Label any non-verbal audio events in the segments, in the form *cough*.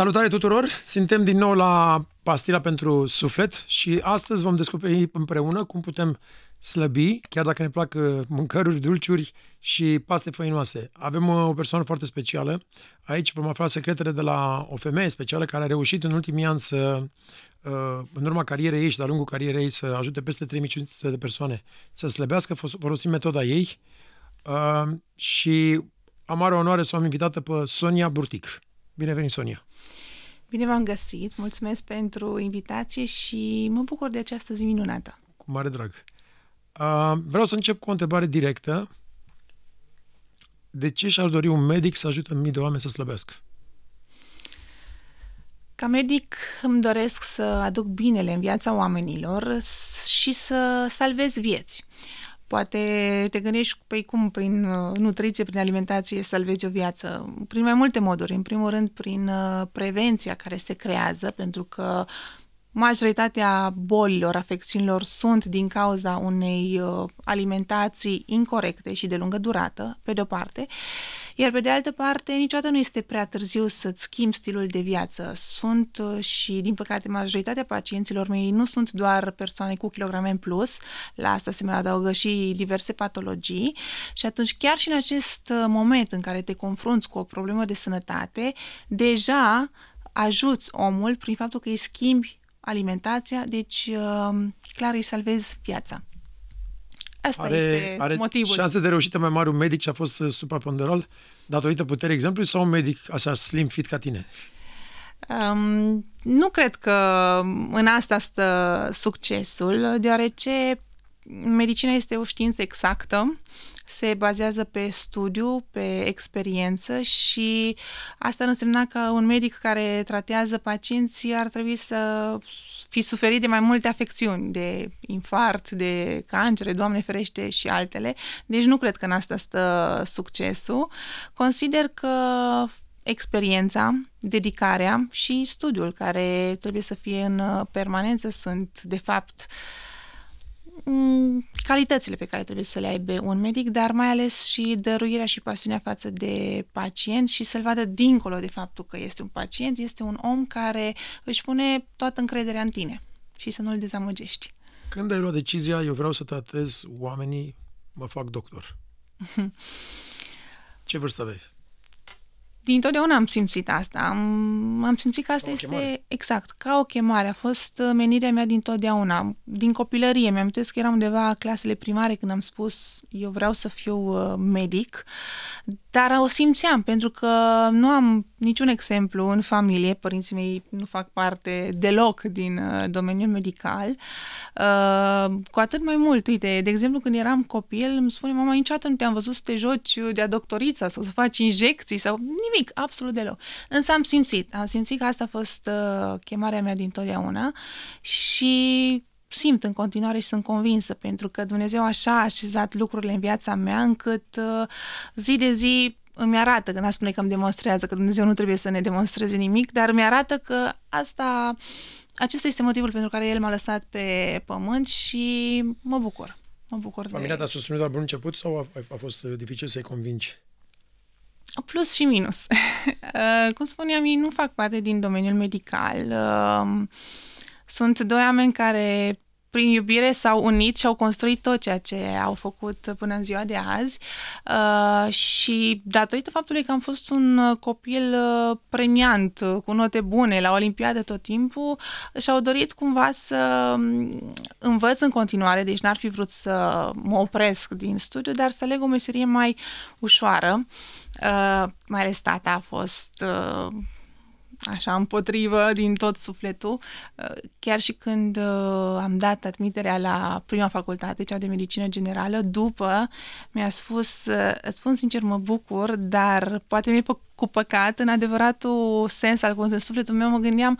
Salutare tuturor! Suntem din nou la Pastila pentru Suflet și astăzi vom descoperi împreună cum putem slăbi, chiar dacă ne plac uh, mâncăruri, dulciuri și paste făinoase. Avem uh, o persoană foarte specială. Aici vom afla secretele de la o femeie specială care a reușit în ultimii ani să, uh, în urma carierei ei și de-a lungul carierei ei, să ajute peste 3500 de persoane să slăbească folosind metoda ei și am mare onoare să o am invitată pe Sonia Burtic. Bine venit, Sonia! Bine v-am găsit, mulțumesc pentru invitație și mă bucur de această zi minunată. Cu mare drag. Uh, vreau să încep cu o întrebare directă. De ce și-ar dori un medic să ajute mii de oameni să slăbească? Ca medic îmi doresc să aduc binele în viața oamenilor și să salvez vieți. Uh, Poate te gândești, păi cum, prin uh, nutriție, prin alimentație salvezi o viață? Prin mai multe moduri. În primul rând, prin uh, prevenția care se creează, pentru că Majoritatea bolilor, afecțiunilor sunt din cauza unei uh, alimentații incorrecte și de lungă durată, pe de-o parte, iar pe de altă parte, niciodată nu este prea târziu să-ți schimbi stilul de viață. Sunt uh, și, din păcate, majoritatea pacienților mei nu sunt doar persoane cu kilograme în plus, la asta se mai adaugă și diverse patologii și atunci chiar și în acest uh, moment în care te confrunți cu o problemă de sănătate, deja ajuți omul prin faptul că îi schimbi alimentația, deci uh, clar îi salvezi viața. Asta are, este are motivul. șanse de reușită mai mari un medic și a fost uh, supraponderal datorită puterii exemplului sau un medic așa slim fit ca tine? Um, nu cred că în asta stă succesul, deoarece medicina este o știință exactă se bazează pe studiu, pe experiență și asta nu însemna că un medic care tratează pacienții ar trebui să fi suferit de mai multe afecțiuni, de infart, de cancere, Doamne ferește și altele. Deci nu cred că în asta stă succesul. Consider că experiența, dedicarea și studiul care trebuie să fie în permanență sunt, de fapt, uh, Mm, calitățile pe care trebuie să le aibă un medic, dar mai ales și dăruirea și pasiunea față de pacient și să-l vadă dincolo de faptul că este un pacient, este un om care își pune toată încrederea în tine și să nu-l dezamăgești. Când ai luat decizia, eu vreau să tratez oamenii, mă fac doctor. *laughs* Ce vârstă aveai? dintotdeauna am simțit asta. Am, am simțit că asta este exact, ca o chemare. A fost uh, menirea mea dintotdeauna. Din copilărie, mi-am că eram undeva clasele primare când am spus eu vreau să fiu uh, medic, dar o simțeam pentru că nu am niciun exemplu în familie, părinții mei nu fac parte deloc din uh, domeniul medical, uh, cu atât mai mult. Uite, de exemplu, când eram copil, îmi spune mama, niciodată nu te-am văzut să te joci de-a doctorița sau să faci injecții sau nimic, absolut deloc. Însă am simțit, am simțit că asta a fost uh, chemarea mea totdeauna și simt în continuare și sunt convinsă, pentru că Dumnezeu așa a așezat lucrurile în viața mea încât uh, zi de zi îmi arată, că n-aș spune că îmi demonstrează, că Dumnezeu nu trebuie să ne demonstreze nimic, dar mi arată că asta, acesta este motivul pentru care El m-a lăsat pe pământ și mă bucur. Mă bucur Familia de... ta a susținut la bun început sau a, a fost uh, dificil să-i convingi? Plus și minus. *laughs* Uh, cum spuneam, ei nu fac parte din domeniul medical. Uh, sunt doi oameni care prin iubire s-au unit și au construit tot ceea ce au făcut până în ziua de azi uh, și datorită faptului că am fost un uh, copil uh, premiant, uh, cu note bune la Olimpiadă tot timpul, și-au dorit cumva să um, învăț în continuare, deci n-ar fi vrut să mă opresc din studiu, dar să aleg o meserie mai ușoară. Uh, mai ales tata a fost uh, așa împotrivă din tot sufletul. Uh, chiar și când uh, am dat admiterea la prima facultate, cea de medicină generală, după mi-a spus, uh, îți spun sincer, mă bucur, dar poate mi-e cu păcat, în adevăratul sens al cuvântului, sufletul meu mă gândeam,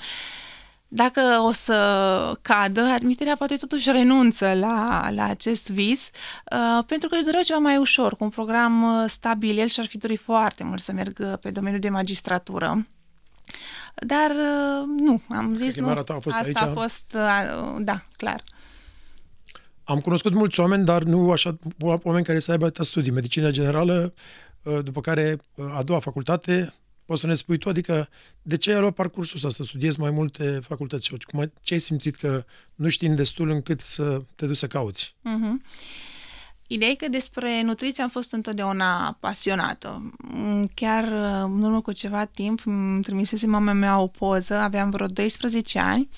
dacă o să cadă, admiterea poate totuși renunță la, la acest vis, uh, pentru că își doreau ceva mai ușor, cu un program stabil, el și-ar fi dorit foarte mult să meargă pe domeniul de magistratură. Dar uh, nu, am zis că nu. ta a fost Asta aici. a fost, uh, uh, da, clar. Am cunoscut mulți oameni, dar nu așa, oameni care să aibă atâta studii. Medicina generală, după care a doua facultate, poți să ne spui tu, adică de ce ai luat parcursul ăsta, să studiezi mai multe facultăți? Cum, ce ai simțit că nu știi destul încât să te duci să cauți? Uh-huh. Ideea e că despre nutriție am fost întotdeauna pasionată. Mm, chiar uh, în urmă cu ceva timp îmi trimisese mama mea o poză, aveam vreo 12 ani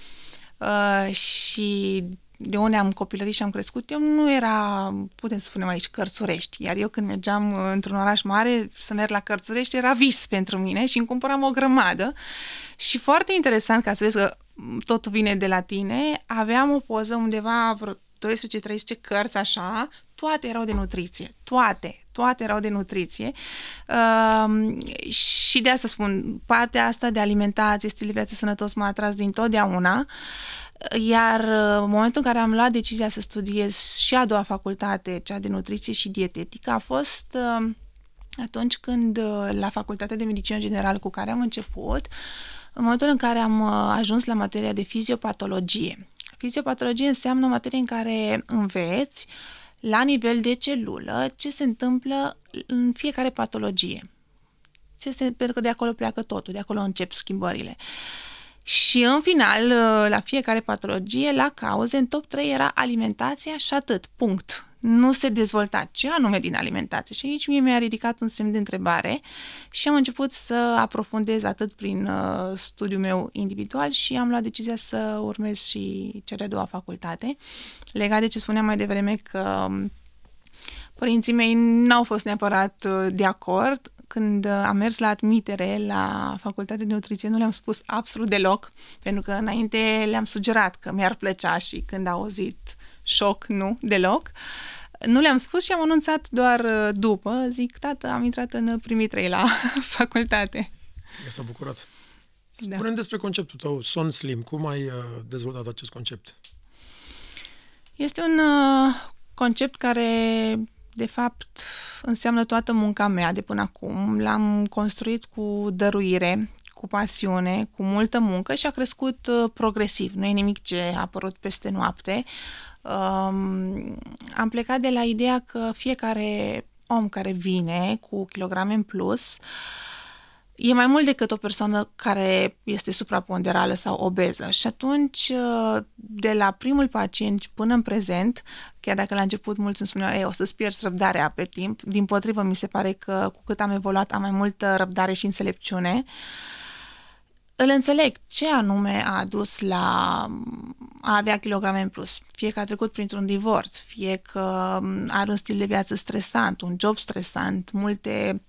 uh, și de unde am copilărit și am crescut, eu nu era, putem să spunem aici, cărțurești. Iar eu când mergeam uh, într-un oraș mare să merg la cărțurești era vis pentru mine și îmi cumpăram o grămadă. Și foarte interesant, ca să vezi că totul vine de la tine, aveam o poză undeva vreo 12-13 cărți așa, toate erau de nutriție, toate, toate erau de nutriție uh, și de asta spun, partea asta de alimentație, stil de viață sănătos m-a atras din totdeauna iar uh, în momentul în care am luat decizia să studiez și a doua facultate, cea de nutriție și dietetică, a fost uh, atunci când uh, la facultatea de medicină generală cu care am început, în momentul în care am uh, ajuns la materia de fiziopatologie, Fiziopatologie înseamnă o materie în care înveți la nivel de celulă ce se întâmplă în fiecare patologie. Ce se, pentru că de acolo pleacă totul, de acolo încep schimbările. Și în final, la fiecare patologie, la cauze, în top 3 era alimentația și atât, punct nu se dezvolta ce anume din alimentație. Și aici mie mi-a ridicat un semn de întrebare și am început să aprofundez atât prin uh, studiul meu individual și am luat decizia să urmez și cea de-a doua facultate. Legat de ce spuneam mai devreme că um, părinții mei n-au fost neapărat uh, de acord, când uh, am mers la admitere la facultatea de nutriție, nu le-am spus absolut deloc, pentru că înainte le-am sugerat că mi-ar plăcea și când au auzit șoc, nu, deloc. Nu le-am spus și am anunțat doar uh, după. Zic, tată, am intrat în uh, primii trei la *laughs* facultate. S-a bucurat. Spune da. despre conceptul tău, Son Slim. Cum ai uh, dezvoltat acest concept? Este un concept care, de fapt, înseamnă toată munca mea de până acum. L-am construit cu dăruire, cu pasiune, cu multă muncă și a crescut progresiv. Nu e nimic ce a apărut peste noapte. Um, am plecat de la ideea că fiecare om care vine cu kilograme în plus e mai mult decât o persoană care este supraponderală sau obeză. Și atunci, uh, de la primul pacient până în prezent, chiar dacă la început mulți îmi spuneau, Ei, o să-ți pierzi răbdarea pe timp, din potrivă mi se pare că cu cât am evoluat am mai multă răbdare și înțelepciune. Uh, îl înțeleg ce anume a adus la a avea kilograme în plus. Fie că a trecut printr-un divorț, fie că are un stil de viață stresant, un job stresant, multe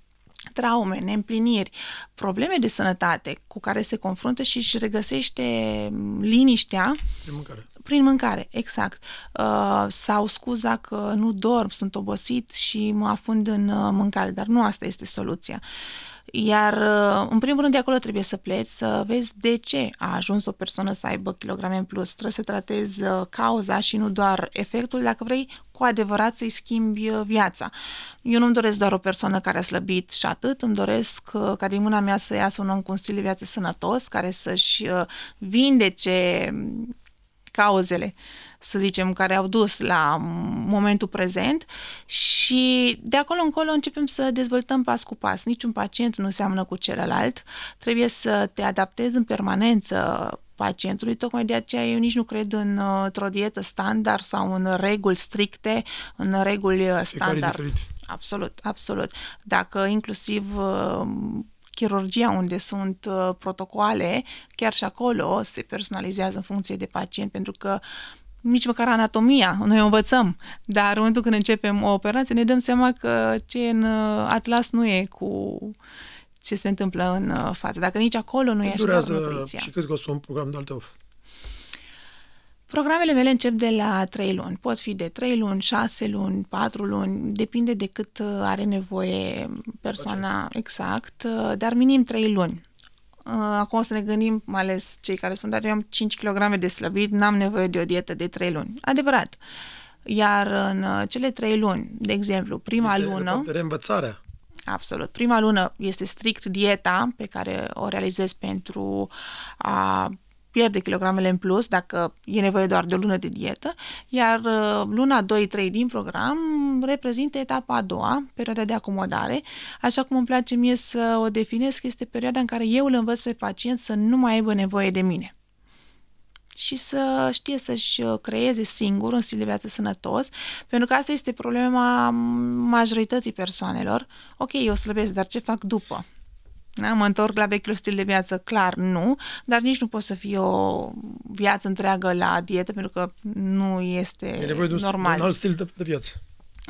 traume, neîmpliniri, probleme de sănătate cu care se confruntă și își regăsește liniștea prin mâncare. Prin mâncare, exact. Uh, sau scuza că nu dorm, sunt obosit și mă afund în uh, mâncare, dar nu asta este soluția. Uh, iar, uh, în primul rând, de acolo trebuie să pleci, să vezi de ce a ajuns o persoană să aibă kilograme în plus. Trebuie să tratezi uh, cauza și nu doar efectul, dacă vrei cu adevărat să-i schimbi uh, viața. Eu nu-mi doresc doar o persoană care a slăbit și atât, îmi doresc ca din mâna mea să iasă un om cu un stil de viață sănătos, care să-și vindece cauzele, să zicem, care au dus la momentul prezent și de acolo încolo începem să dezvoltăm pas cu pas. Niciun pacient nu seamănă cu celălalt, trebuie să te adaptezi în permanență pacientului, tocmai de aceea eu nici nu cred în, uh, într-o dietă standard sau în reguli stricte, în reguli uh, standard. Absolut, absolut. Dacă inclusiv uh, chirurgia, unde sunt uh, protocoale, chiar și acolo se personalizează în funcție de pacient, pentru că nici măcar anatomia, noi o învățăm, dar în momentul când începem o operație ne dăm seama că ce e în uh, atlas nu e cu ce se întâmplă în uh, față. Dacă nici acolo nu cât e așa durează și cât costă un program de altă Programele mele încep de la 3 luni. Pot fi de 3 luni, 6 luni, 4 luni, depinde de cât uh, are nevoie persoana okay. exact, exact uh, dar minim 3 luni. Uh, acum o să ne gândim, mai ales cei care spun, dar eu am 5 kg de slăbit, n-am nevoie de o dietă de 3 luni. Adevărat. Iar în cele 3 luni, de exemplu, prima este lună... Reînvățarea. Absolut. Prima lună este strict dieta pe care o realizez pentru a pierde kilogramele în plus dacă e nevoie doar de o lună de dietă, iar uh, luna 2-3 din program reprezintă etapa a doua, perioada de acomodare. Așa cum îmi place mie să o definesc, este perioada în care eu îl învăț pe pacient să nu mai aibă nevoie de mine și să știe să-și uh, creeze singur un stil de viață sănătos, pentru că asta este problema majorității persoanelor. Ok, eu slăbesc, dar ce fac după? Da? Mă întorc la vechiul stil de viață, clar nu, dar nici nu pot să fie o viață întreagă la dietă, pentru că nu este e nevoie de normal. un alt stil de, de viață.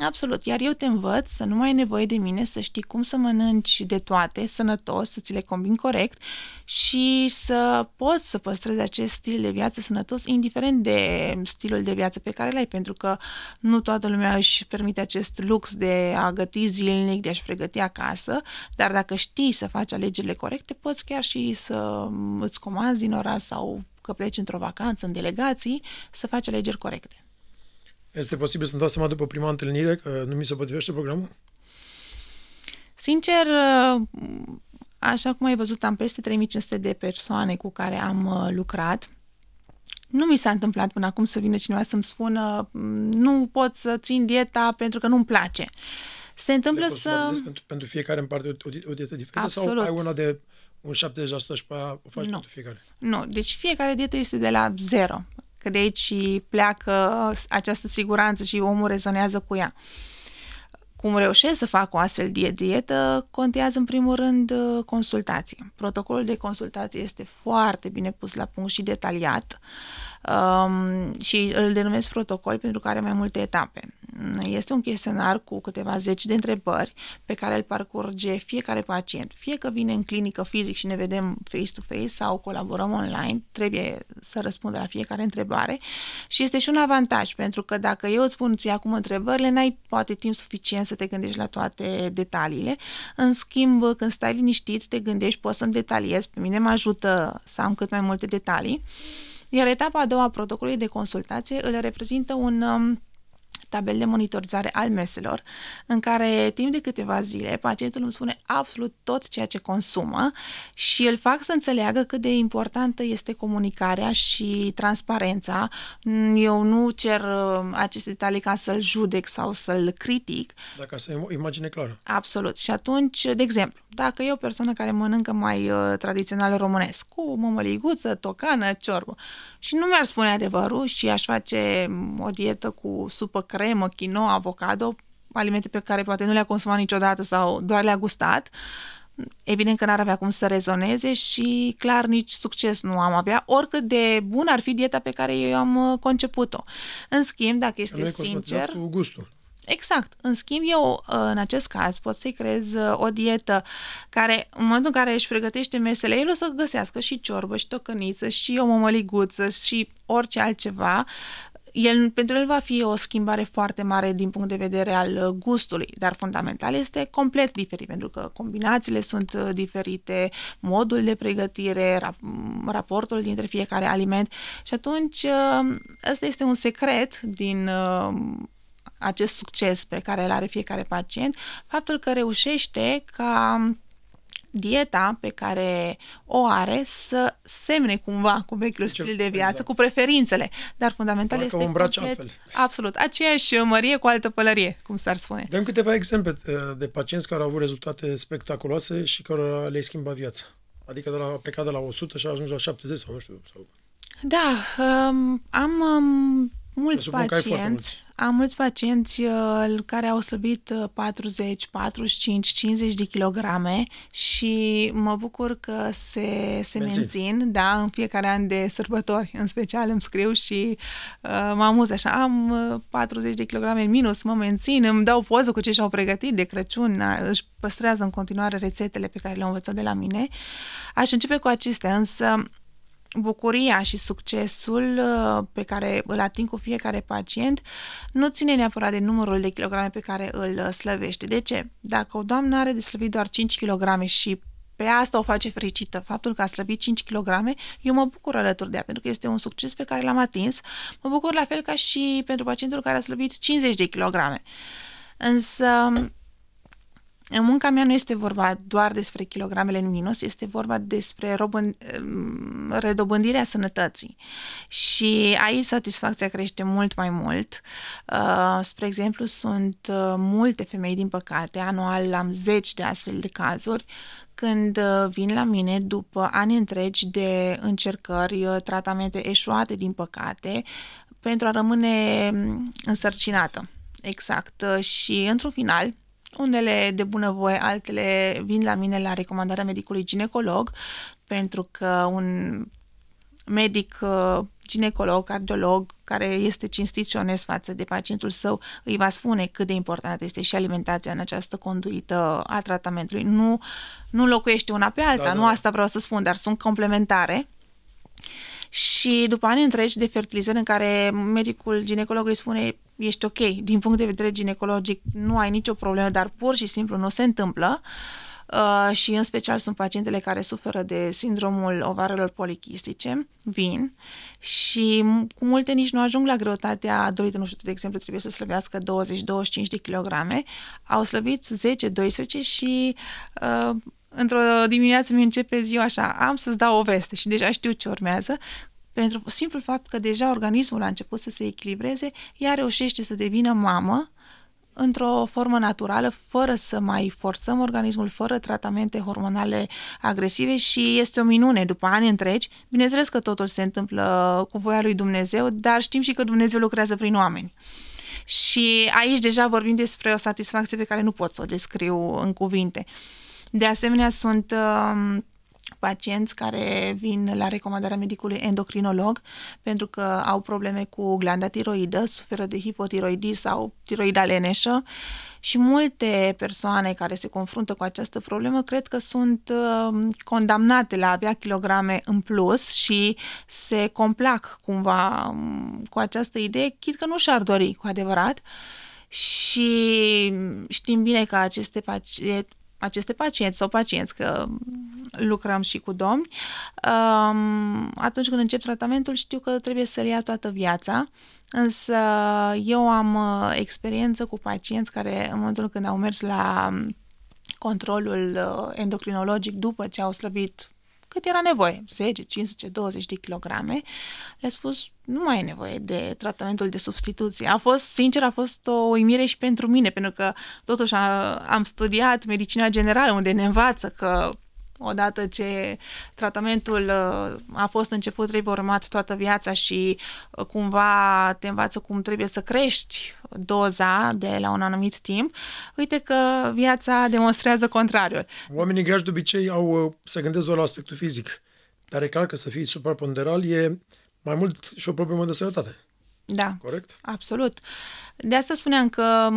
Absolut, iar eu te învăț să nu mai ai nevoie de mine, să știi cum să mănânci de toate, sănătos, să ți le combini corect și să poți să păstrezi acest stil de viață sănătos, indiferent de stilul de viață pe care l-ai, pentru că nu toată lumea își permite acest lux de a găti zilnic, de a-și pregăti acasă, dar dacă știi să faci alegerile corecte, poți chiar și să îți comanzi din oraș sau că pleci într-o vacanță, în delegații, să faci alegeri corecte. Este posibil să-mi dau seama după prima întâlnire că nu mi se potrivește programul? Sincer, așa cum ai văzut, am peste 3500 de persoane cu care am uh, lucrat. Nu mi s-a întâmplat până acum să vină cineva să-mi spună mm, nu pot să țin dieta pentru că nu-mi place. Se întâmplă să... să... Pentru, pentru fiecare în parte o, o dietă diferită Absolut. sau ai una de un 70% și pe aia o faci nu. pentru fiecare? Nu, deci fiecare dietă este de la zero că de aici pleacă această siguranță și omul rezonează cu ea. Cum reușesc să fac o astfel de dietă, contează în primul rând uh, consultație. Protocolul de consultație este foarte bine pus la punct și detaliat um, și îl denumesc protocol pentru că are mai multe etape. Este un chestionar cu câteva zeci de întrebări pe care îl parcurge fiecare pacient. Fie că vine în clinică fizic și ne vedem face-to-face sau colaborăm online, trebuie să răspundă la fiecare întrebare și este și un avantaj pentru că dacă eu îți spun ție acum întrebările, n-ai poate timp suficient să te gândești la toate detaliile. În schimb, când stai liniștit, te gândești, poți să-mi detaliez, pe mine mă ajută să am cât mai multe detalii. Iar etapa a doua a protocolului de consultație îl reprezintă un um, tabel de monitorizare al meselor, în care timp de câteva zile pacientul îmi spune absolut tot ceea ce consumă și îl fac să înțeleagă cât de importantă este comunicarea și transparența. Eu nu cer uh, aceste detalii ca să-l judec sau să-l critic. Dacă să imagine clară. Absolut. Și atunci, de exemplu, dacă e o persoană care mănâncă mai uh, tradițional românesc, cu mămăliguță, tocană, ciorbă, și nu mi-ar spune adevărul și aș face o dietă cu supă, cremă, chino, avocado, alimente pe care poate nu le-a consumat niciodată sau doar le-a gustat, evident că n-ar avea cum să rezoneze și clar nici succes nu am avea, oricât de bun ar fi dieta pe care eu am uh, conceput-o. În schimb, dacă este sincer... Cu gustul. Exact. În schimb, eu, uh, în acest caz, pot să-i creez uh, o dietă care, în momentul în care își pregătește mesele, el o să găsească și ciorbă, și tocăniță, și o mămăliguță, și orice altceva, el, pentru el va fi o schimbare foarte mare din punct de vedere al uh, gustului, dar fundamental este complet diferit, pentru că combinațiile sunt diferite, modul de pregătire, raportul dintre fiecare aliment și atunci ăsta este un secret din acest succes pe care îl are fiecare pacient, faptul că reușește ca dieta pe care o are să semne cumva cu vechiul Ce, deci stil de viață, exact. cu preferințele. Dar fundamental Parcă este îmbraci complet, altfel. absolut aceeași uh, mărie cu altă pălărie, cum s-ar spune. Dăm câteva exemple uh, de pacienți care au avut rezultate spectaculoase și care le schimbat viața. Adică de la, a plecat de la 100 și a ajuns la 70 sau nu știu. Sau... Da, um, am um, mulți pacienți, am mulți pacienți uh, care au slăbit 40, 45, 50 de kilograme și mă bucur că se, se mențin. mențin, da, în fiecare an de sărbători, în special îmi scriu și uh, mă amuz așa, am 40 uh, de kilograme în minus, mă mențin, îmi dau poză cu ce și-au pregătit de Crăciun, își păstrează în continuare rețetele pe care le-au învățat de la mine. Aș începe cu acestea, însă bucuria și succesul uh, pe care îl ating cu fiecare pacient nu ține neapărat de numărul de kilograme pe care îl uh, slăvește. De ce? Dacă o doamnă are de slăvit doar 5 kg și pe asta o face fericită. Faptul că a slăbit 5 kg, eu mă bucur alături de ea, pentru că este un succes pe care l-am atins. Mă bucur la fel ca și pentru pacientul care a slăbit 50 de kilograme. Însă, în munca mea nu este vorba doar despre kilogramele în minus, este vorba despre robân- redobândirea sănătății. Și aici satisfacția crește mult mai mult. Uh, spre exemplu, sunt uh, multe femei, din păcate, anual am zeci de astfel de cazuri, când uh, vin la mine după ani întregi de încercări, tratamente eșuate, din păcate, pentru a rămâne mm, însărcinată. Exact. Și într-un final, unele de bunăvoie, altele vin la mine la recomandarea medicului ginecolog, pentru că un medic uh, ginecolog, cardiolog, care este cinstit și onest față de pacientul său, îi va spune cât de importantă este și alimentația în această conduită a tratamentului. Nu, nu locuiește una pe alta, da, nu da. asta vreau să spun, dar sunt complementare. Și după ani întregi de fertilizări în care medicul ginecolog îi spune ești ok, din punct de vedere ginecologic nu ai nicio problemă, dar pur și simplu nu se întâmplă. Uh, și în special sunt pacientele care suferă de sindromul ovarelor polichistice, vin, și cu multe nici nu ajung la greutatea dorită, nu știu, de exemplu, trebuie să slăbească 20-25 de kilograme, au slăbit 10-12 și uh, într-o dimineață mi începe ziua așa, am să-ți dau o veste și deja știu ce urmează, pentru simplul fapt că deja organismul a început să se echilibreze, ea reușește să devină mamă într-o formă naturală, fără să mai forțăm organismul, fără tratamente hormonale agresive și este o minune după ani întregi. Bineînțeles că totul se întâmplă cu voia lui Dumnezeu, dar știm și că Dumnezeu lucrează prin oameni. Și aici deja vorbim despre o satisfacție pe care nu pot să o descriu în cuvinte. De asemenea, sunt uh, pacienți care vin la recomandarea medicului endocrinolog pentru că au probleme cu glanda tiroidă, suferă de hipotiroidism sau tiroida leneșă și multe persoane care se confruntă cu această problemă cred că sunt um, condamnate la avea kilograme în plus și se complac cumva um, cu această idee, chit că nu și-ar dori cu adevărat și știm bine că aceste aceste pacienți sau pacienți, că lucrăm și cu domni, um, atunci când încep tratamentul știu că trebuie să-l ia toată viața, însă eu am uh, experiență cu pacienți care în momentul când au mers la controlul uh, endocrinologic după ce au slăbit cât era nevoie, 10, 15, 20 de kilograme, le-a spus nu mai e nevoie de tratamentul de substituție. A fost, sincer, a fost o uimire și pentru mine, pentru că totuși a, am studiat medicina generală, unde ne învață că odată ce tratamentul uh, a fost început, trebuie urmat toată viața și uh, cumva te învață cum trebuie să crești doza de la un anumit timp, uite că viața demonstrează contrariul. Oamenii grași de obicei au, uh, să gândesc doar la aspectul fizic, dar e clar că să fii supraponderal e mai mult și o problemă de sănătate. Da. Corect? Absolut. De asta spuneam că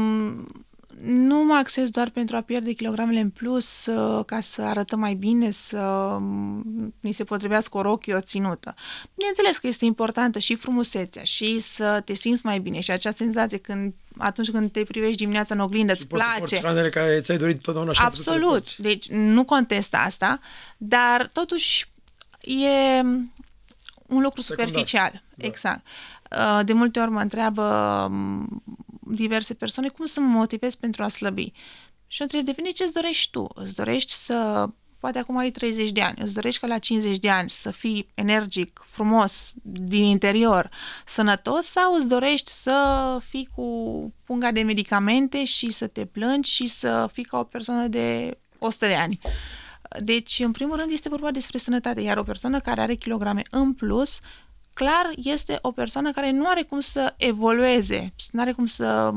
nu mă acces doar pentru a pierde kilogramele în plus, uh, ca să arătăm mai bine, să mm, mi se potrivească o rochie, o ținută. Bineînțeles că este importantă și frumusețea și să te simți mai bine și acea senzație când atunci când te privești dimineața în oglindă, îți place. Poți care ți-ai dorit totdeauna și Absolut. Deci nu contest asta, dar totuși e un lucru Secundar. superficial. Da. Exact. Uh, de multe ori mă întreabă mm, diverse persoane, cum să mă motivez pentru a slăbi? Și o întreb, devine ce îți dorești tu? Îți dorești să, poate acum ai 30 de ani, îți dorești ca la 50 de ani să fii energic, frumos, din interior, sănătos sau îți dorești să fii cu punga de medicamente și să te plângi și să fii ca o persoană de 100 de ani? Deci, în primul rând, este vorba despre sănătate, iar o persoană care are kilograme în plus clar este o persoană care nu are cum să evolueze, nu are cum să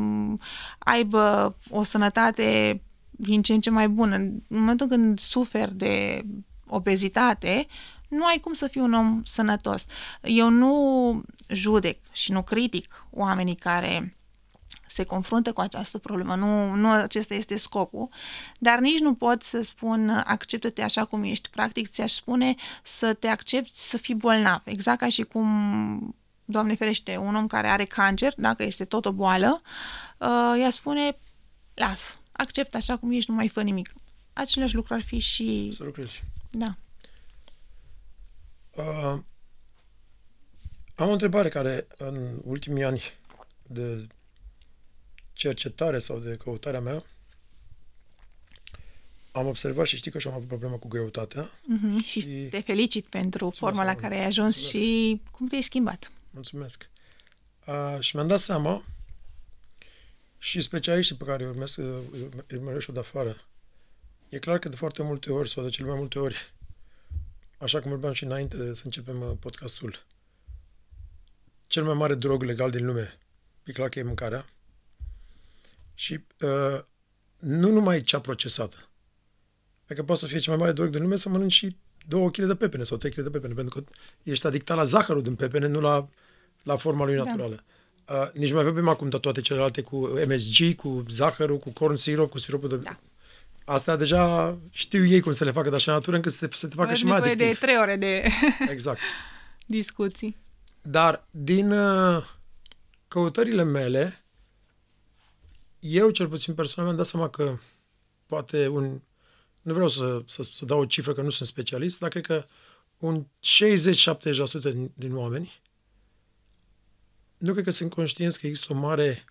aibă o sănătate din ce în ce mai bună. În momentul când suferi de obezitate, nu ai cum să fii un om sănătos. Eu nu judec și nu critic oamenii care se confruntă cu această problemă, nu, nu acesta este scopul, dar nici nu pot să spun acceptă-te așa cum ești. Practic ți-aș spune să te accepti să fii bolnav, exact ca și cum Doamne ferește, un om care are cancer, dacă este tot o boală, uh, ea spune, las, accept așa cum ești, nu mai fă nimic. Același lucru ar fi și... Să lucrezi. Da. Uh, am o întrebare care în ultimii ani de cercetare sau de căutarea mea, am observat și știi că și-am avut problema cu greutatea. Uh-huh. Și, și te felicit pentru forma la care ai ajuns Mulțumesc. și cum te-ai schimbat. Mulțumesc. Uh, și mi-am dat seama și specialiștii pe care îi urmesc, îi urmăresc de afară, e clar că de foarte multe ori sau de cele mai multe ori, așa cum vorbeam și înainte să începem uh, podcastul, cel mai mare drog legal din lume, e clar că e mâncarea și uh, nu numai cea procesată. Dacă poate să fie cea mai mare drog din lume, să mănânci și 2 kg de pepene sau 3 kg de pepene, pentru că ești adictat la zahărul din pepene, nu la, la forma lui da. naturală. Da. Uh, nici nu mai vorbim acum de toate celelalte cu MSG, cu zahărul, cu corn syrup, cu siropul de... Da. Asta deja știu ei cum să le facă de așa natură încât să te, să te facă Vă și mai adictiv. de trei ore de *laughs* exact. discuții. Dar din uh, căutările mele, eu, cel puțin personal, mi-am dat seama că poate un... Nu vreau să, să, să dau o cifră, că nu sunt specialist, dar cred că un 60-70% din, din oameni nu cred că sunt conștienți că există o mare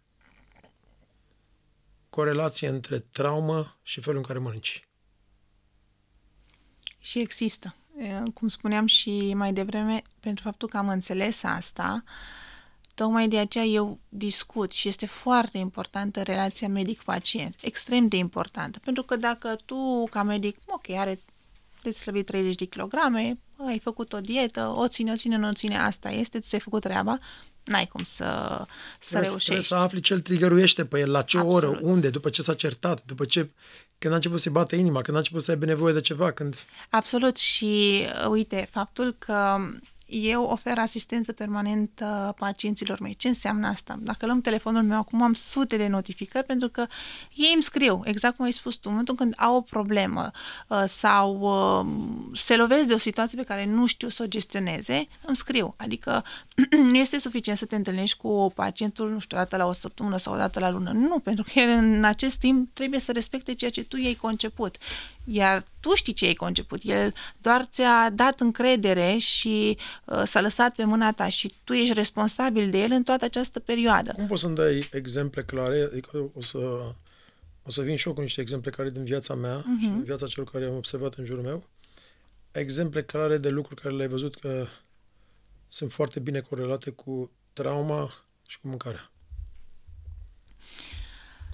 corelație între traumă și felul în care mănânci. Și există. Cum spuneam și mai devreme, pentru faptul că am înțeles asta, uh, Tocmai de aceea eu discut și este foarte importantă relația medic-pacient, extrem de importantă, pentru că dacă tu, ca medic, ok, are de slăbit 30 de kilograme, ai făcut o dietă, o ține, o ține, nu o ține, asta este, tu ți-ai făcut treaba, n-ai cum să, să trebuie reușești. Trebuie să afli ce îl trigăruiește pe el, la ce Absolut. oră, unde, după ce s-a certat, după ce, când a început să-i bată inima, când a început să aibă nevoie de ceva, când... Absolut și, uh, uite, faptul că eu ofer asistență permanentă pacienților mei. Ce înseamnă asta? Dacă luăm telefonul meu, acum am sute de notificări pentru că ei îmi scriu, exact cum ai spus tu, în momentul când au o problemă uh, sau uh, se lovesc de o situație pe care nu știu să o gestioneze, îmi scriu. Adică *clears throat* nu este suficient să te întâlnești cu pacientul, nu știu, o dată la o săptămână sau o dată la lună. Nu, pentru că el în acest timp trebuie să respecte ceea ce tu i-ai conceput. Iar tu știi ce ai conceput. El doar ți-a dat încredere și uh, s-a lăsat pe mâna ta și tu ești responsabil de el în toată această perioadă. Cum poți să-mi dai exemple clare? Adică o să, o să vin și eu cu niște exemple care din viața mea uh-huh. și mhm. din viața celor care am observat în jurul meu. Exemple clare de lucruri care le-ai văzut că sunt foarte bine corelate cu trauma și cu mâncarea.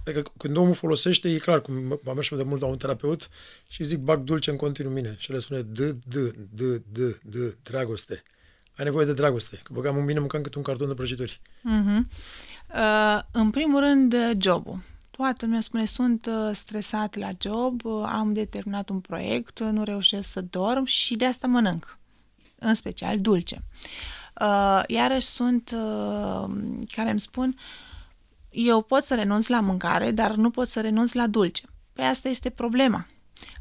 Adică când omul folosește, e clar, cum am mers de mult la un terapeut și zic bag dulce în continuu mine și le spune d, d, d, d, d, dragoste. Ai nevoie de dragoste. Că băgam în mine, mâncam cât un carton de prăjituri. Uh-huh. Uh, în primul rând, uh, jobul. Toată lumea spune, sunt uh, stresat la job, uh, am determinat un proiect, nu reușesc să dorm și de asta mănânc. În special dulce. Uh, iarăși sunt uh, care îmi spun, uh, eu pot să renunț la mâncare, dar nu pot să renunț la dulce. Păi asta este problema.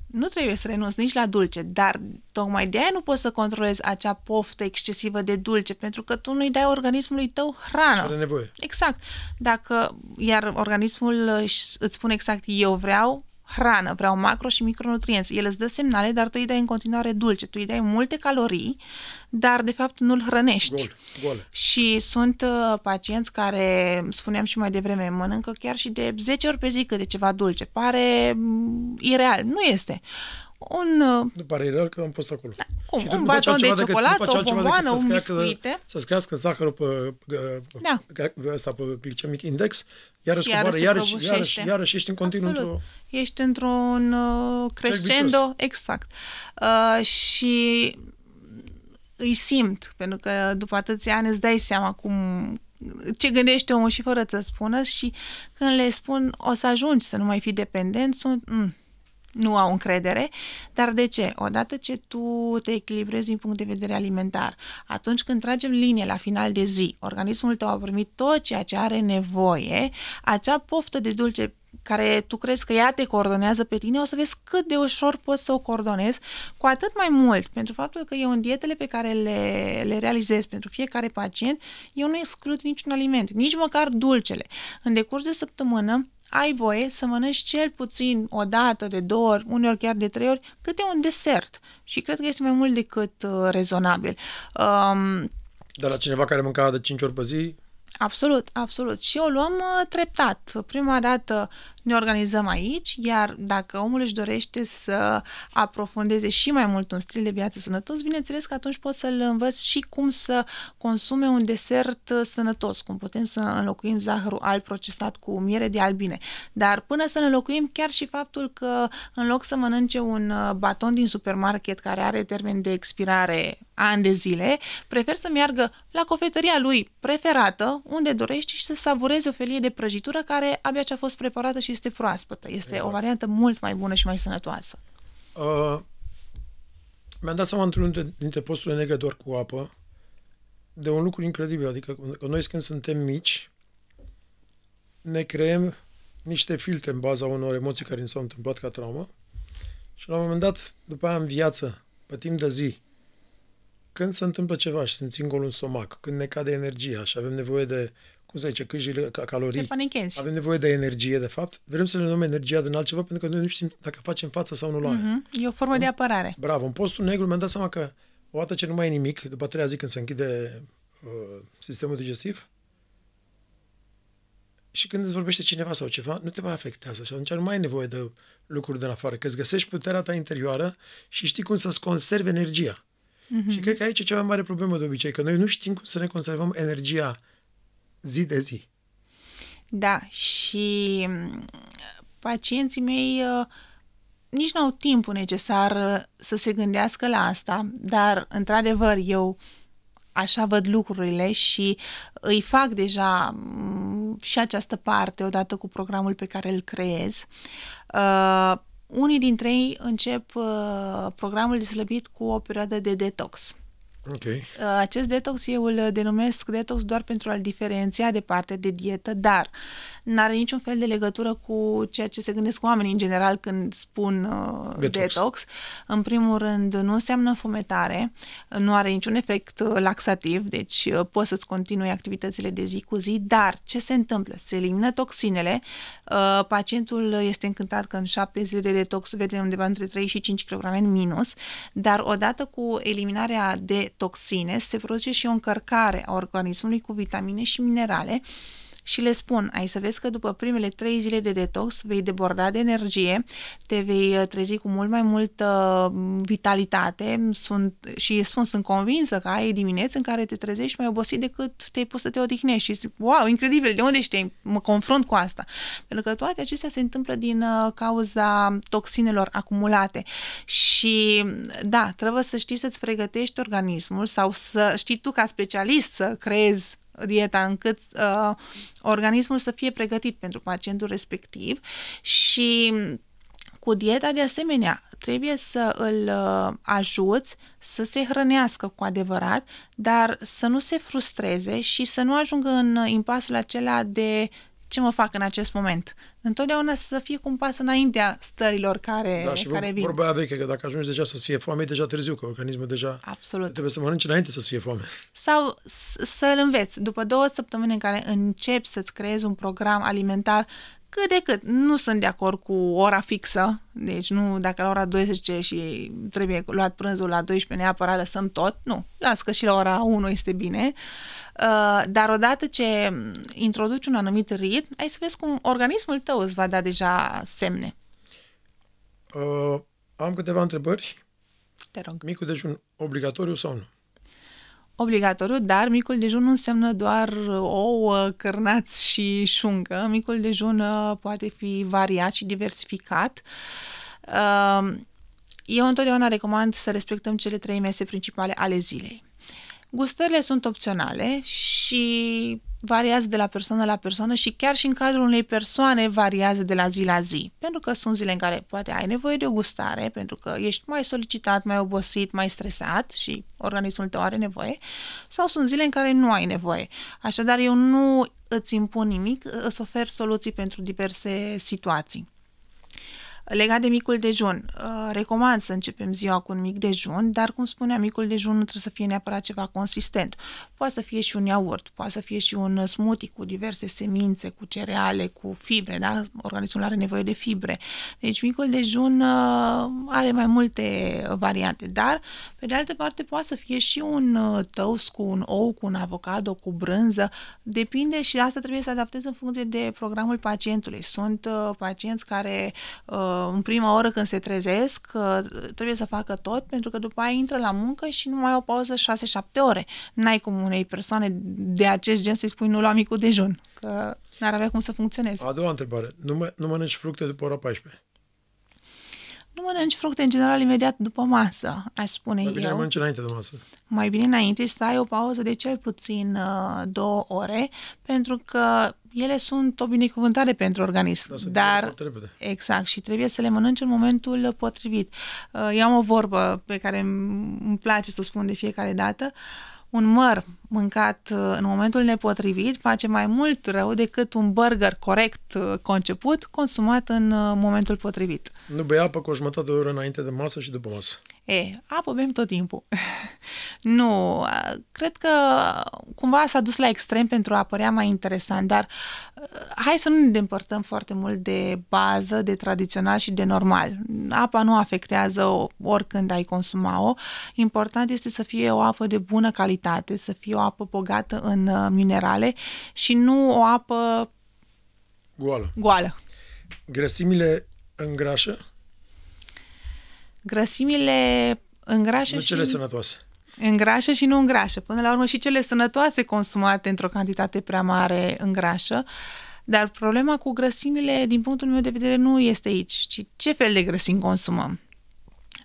Nu trebuie să renunți nici la dulce, dar tocmai de aia nu poți să controlezi acea poftă excesivă de dulce, pentru că tu nu-i dai organismului tău hrană. Are nevoie. Exact. Dacă, iar organismul îți spune exact, eu vreau hrană, vreau macro și micronutrienți. El îți dă semnale, dar tu îi dai în continuare dulce, tu îi dai multe calorii, dar de fapt nu-l hrănești. Gol, gol. Și sunt uh, pacienți care, spuneam și mai devreme, mănâncă chiar și de 10 ori pe zi câte ceva dulce. Pare mm, ireal. Nu este un... Uh, nu pare rău că am pus acolo. Da, cum? Și un baton de ciocolată, o bomboană, un biscuite. să screască zahărul pe, da. pe, asta, pe glicemic index, iarăși și coboară, iarăși, iarăși, iarăși, iarăși ești în continuu într-o... Ești într-un uh, crescendo, exact. Uh, și îi simt, pentru că după atâția ani îți dai seama cum, ce gândește omul și fără să spună și când le spun o să ajungi să nu mai fii dependent, sunt... Mm, nu au încredere, dar de ce? Odată ce tu te echilibrezi din punct de vedere alimentar, atunci când tragem linie la final de zi, organismul tău a primit tot ceea ce are nevoie, acea poftă de dulce care tu crezi că ea te coordonează pe tine, o să vezi cât de ușor poți să o coordonezi, cu atât mai mult, pentru faptul că eu în dietele pe care le, le realizez pentru fiecare pacient, eu nu exclud niciun aliment, nici măcar dulcele. În decurs de săptămână, ai voie să mănânci cel puțin o dată, de două ori, uneori chiar de trei ori, câte un desert. Și cred că este mai mult decât uh, rezonabil. Um, de la cineva care mânca de cinci ori pe zi? Absolut, absolut. Și o luăm uh, treptat. Prima dată ne organizăm aici, iar dacă omul își dorește să aprofundeze și mai mult un stil de viață sănătos, bineînțeles că atunci poți să-l învăț și cum să consume un desert uh, sănătos, cum putem să înlocuim zahărul alb procesat cu miere de albine. Dar până să ne înlocuim chiar și faptul că în loc să mănânce un uh, baton din supermarket care are termen de expirare ani de zile, prefer să meargă la cofetăria lui preferată, unde dorești și să savureze o felie de prăjitură care abia ce a fost preparată și și este proaspătă. Este exact. o variantă mult mai bună și mai sănătoasă. Uh, mi-am dat seama într-unul dintre posturile negre doar cu apă de un lucru incredibil. Adică că noi când suntem mici ne creăm niște filtre în baza unor emoții care ni s-au întâmplat ca traumă și la un moment dat, după aia în viață, pe timp de zi, când se întâmplă ceva și simțim golul în stomac, când ne cade energia și avem nevoie de se zice, câjile ca calorii. Avem nevoie de energie, de fapt. Vrem să ne numim energia din altceva pentru că noi nu știm dacă facem față sau nu la mm-hmm. Uh-huh. E o formă în, de apărare. Bravo. În postul negru mi-am dat seama că dată ce nu mai e nimic, după treia zi când se închide uh, sistemul digestiv, și când îți vorbește cineva sau ceva, nu te mai afectează și atunci nu mai ai nevoie de lucruri de afară, că îți găsești puterea ta interioară și știi cum să-ți conservi energia. Mm-hmm. Și cred că aici e cea mai mare problemă de obicei, că noi nu știm cum să ne conservăm energia zi de zi. Da, și mm, pacienții mei uh, nici nu au timpul necesar uh, să se gândească la asta, dar, într-adevăr, eu așa văd lucrurile și îi fac deja mm, și această parte odată cu programul pe care îl creez. Uh, unii dintre ei încep uh, programul de slăbit cu o perioadă de detox. Okay. Uh, acest detox eu îl denumesc detox doar pentru a-l diferenția de parte de dietă, dar nu are niciun fel de legătură cu ceea ce se gândesc oamenii în general când spun uh, detox. detox. În primul rând, nu înseamnă fometare, nu are niciun efect uh, laxativ, deci uh, poți să-ți continui activitățile de zi cu zi, dar ce se întâmplă? Se elimină toxinele, uh, pacientul este încântat că în șapte zile de detox vede undeva între 3 și 5 kg în minus, dar odată cu eliminarea de toxine se produce și o încărcare a organismului cu vitamine și minerale și le spun, ai să vezi că după primele trei zile de detox vei deborda de energie, te vei uh, trezi cu mult mai multă mm, vitalitate sunt, și spun, sunt convinsă că ai dimineți în care te trezești mai obosit decât te-ai pus să te odihnești și zic, wow, incredibil, de unde știi? Mă confrunt cu asta. Pentru că toate acestea se întâmplă din uh, cauza toxinelor acumulate și da, trebuie să știi să-ți pregătești organismul sau să știi tu ca specialist să creezi dieta încât uh, organismul să fie pregătit pentru pacientul respectiv și cu dieta de asemenea trebuie să îl uh, ajuți să se hrănească cu adevărat, dar să nu se frustreze și să nu ajungă în impasul acela de ce mă fac în acest moment. Întotdeauna să fie cum pas înaintea stărilor care, da, și care vin. Vorba veche, că dacă ajungi deja să-ți fie foame, e deja târziu, că organismul deja Absolut. trebuie să mănânci înainte să-ți fie foame. Sau să-l înveți. După două săptămâni în care începi să-ți creezi un program alimentar cât de cât. Nu sunt de acord cu ora fixă, deci nu dacă la ora 12 și trebuie luat prânzul la 12 neapărat lăsăm tot, nu. Las că și la ora 1 este bine. Uh, dar odată ce introduci un anumit ritm, ai să vezi cum organismul tău îți va da deja semne. Uh, am câteva întrebări. Te rog. Micul dejun obligatoriu sau nu? Obligatoriu, dar micul dejun nu înseamnă doar ouă, cărnați și șuncă. Micul dejun uh, poate fi variat și diversificat. Uh, eu întotdeauna recomand să respectăm cele trei mese principale ale zilei. Gustările sunt opționale și variază de la persoană la persoană și chiar și în cadrul unei persoane variază de la zi la zi. Pentru că sunt zile în care poate ai nevoie de o gustare, pentru că ești mai solicitat, mai obosit, mai stresat și organismul tău are nevoie, sau sunt zile în care nu ai nevoie. Așadar, eu nu îți impun nimic, îți ofer soluții pentru diverse situații. Legat de micul dejun, uh, recomand să începem ziua cu un mic dejun, dar cum spuneam, micul dejun nu trebuie să fie neapărat ceva consistent. Poate să fie și un iaurt, poate să fie și un smoothie cu diverse semințe, cu cereale, cu fibre, da? Organismul are nevoie de fibre. Deci micul dejun uh, are mai multe variante, dar pe de altă parte poate să fie și un uh, toast cu un ou, cu un avocado, cu brânză, depinde și asta trebuie să adaptez în funcție de programul pacientului. Sunt pacienți care în prima oră când se trezesc, trebuie să facă tot, pentru că după aia intră la muncă și nu mai au pauză 6-7 ore. N-ai cum unei persoane de acest gen să-i spui nu lua micul dejun, că n-ar avea cum să funcționeze. A doua întrebare. Nu, mă, nu mănânci fructe după ora 14? Nu mănânci fructe în general imediat după masă, aș spune mai bine eu. mănânci înainte de masă. Mai bine înainte să ai o pauză de cel puțin uh, două ore, pentru că ele sunt o binecuvântare pentru organism. Da, dar, exact, și trebuie să le mănânci în momentul potrivit. Uh, eu am o vorbă pe care îmi place să o spun de fiecare dată. Un măr mâncat uh, în momentul nepotrivit face mai mult rău decât un burger corect uh, conceput, consumat în uh, momentul potrivit. Nu bei apă cu o jumătate de oră înainte de masă și după masă. E, apă bem tot timpul. *laughs* nu, cred că cumva s-a dus la extrem pentru a părea mai interesant, dar hai să nu ne împărtăm foarte mult de bază, de tradițional și de normal. Apa nu afectează oricând ai consuma-o. Important este să fie o apă de bună calitate, să fie o o apă bogată în uh, minerale și nu o apă goală. goală. Grăsimile îngrașă? Grăsimile îngrașă nu și... cele sănătoase. Îngrașă și nu îngrașă. Până la urmă și cele sănătoase consumate într-o cantitate prea mare îngrașă. Dar problema cu grăsimile, din punctul meu de vedere, nu este aici, ci ce fel de grăsimi consumăm.